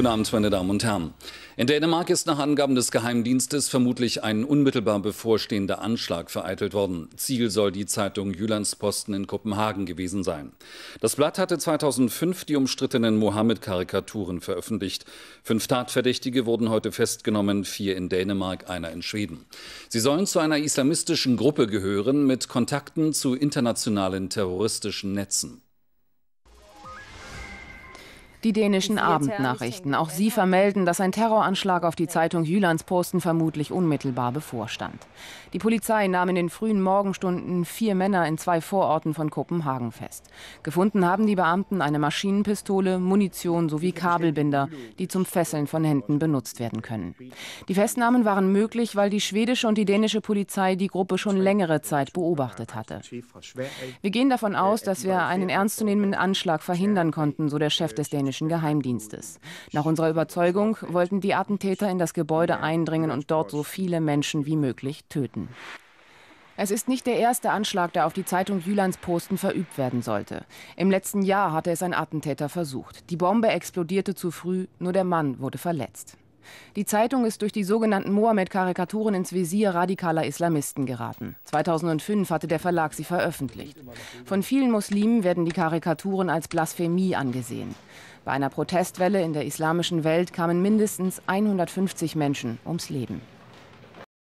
Guten Abend, meine Damen und Herren. In Dänemark ist nach Angaben des Geheimdienstes vermutlich ein unmittelbar bevorstehender Anschlag vereitelt worden. Ziel soll die Zeitung Jyllandsposten in Kopenhagen gewesen sein. Das Blatt hatte 2005 die umstrittenen Mohammed-Karikaturen veröffentlicht. Fünf Tatverdächtige wurden heute festgenommen, vier in Dänemark, einer in Schweden. Sie sollen zu einer islamistischen Gruppe gehören mit Kontakten zu internationalen terroristischen Netzen. Die dänischen Abendnachrichten, auch sie vermelden, dass ein Terroranschlag auf die Zeitung Jyllandsposten vermutlich unmittelbar bevorstand. Die Polizei nahm in den frühen Morgenstunden vier Männer in zwei Vororten von Kopenhagen fest. Gefunden haben die Beamten eine Maschinenpistole, Munition sowie Kabelbinder, die zum Fesseln von Händen benutzt werden können. Die Festnahmen waren möglich, weil die schwedische und die dänische Polizei die Gruppe schon längere Zeit beobachtet hatte. Wir gehen davon aus, dass wir einen ernstzunehmenden Anschlag verhindern konnten, so der Chef des dänischen pakistanischen Geheimdienstes. Nach unserer Überzeugung wollten die Attentäter in das Gebäude eindringen und dort so viele Menschen wie möglich töten. Es ist nicht der erste Anschlag, der auf die Zeitung Jyllands Posten verübt werden sollte. Im letzten Jahr hatte es ein Attentäter versucht. Die Bombe explodierte zu früh, nur der Mann wurde verletzt. Die Zeitung ist durch die sogenannten Mohammed-Karikaturen ins Visier radikaler Islamisten geraten. 2005 hatte der Verlag sie veröffentlicht. Von vielen Muslimen werden die Karikaturen als Blasphemie angesehen. Bei einer Protestwelle in der islamischen Welt kamen mindestens 150 Menschen ums Leben.